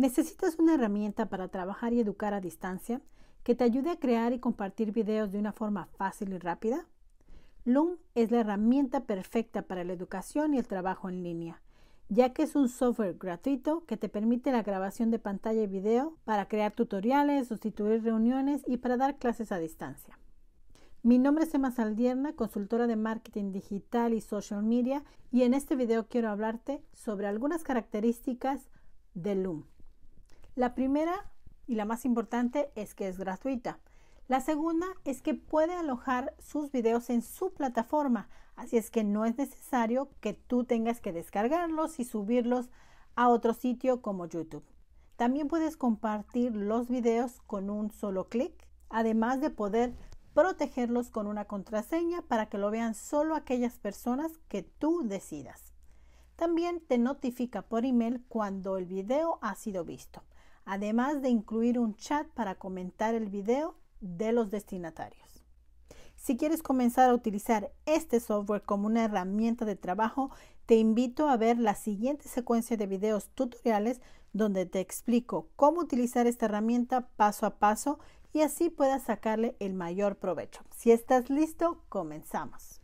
¿Necesitas una herramienta para trabajar y educar a distancia que te ayude a crear y compartir videos de una forma fácil y rápida? Loom es la herramienta perfecta para la educación y el trabajo en línea, ya que es un software gratuito que te permite la grabación de pantalla y video para crear tutoriales, sustituir reuniones y para dar clases a distancia. Mi nombre es Emma Saldierna, consultora de marketing digital y social media, y en este video quiero hablarte sobre algunas características de Loom. La primera y la más importante es que es gratuita. La segunda es que puede alojar sus videos en su plataforma, así es que no es necesario que tú tengas que descargarlos y subirlos a otro sitio como YouTube. También puedes compartir los videos con un solo clic, además de poder protegerlos con una contraseña para que lo vean solo aquellas personas que tú decidas. También te notifica por email cuando el video ha sido visto además de incluir un chat para comentar el video de los destinatarios. Si quieres comenzar a utilizar este software como una herramienta de trabajo, te invito a ver la siguiente secuencia de videos tutoriales donde te explico cómo utilizar esta herramienta paso a paso y así puedas sacarle el mayor provecho. Si estás listo, comenzamos.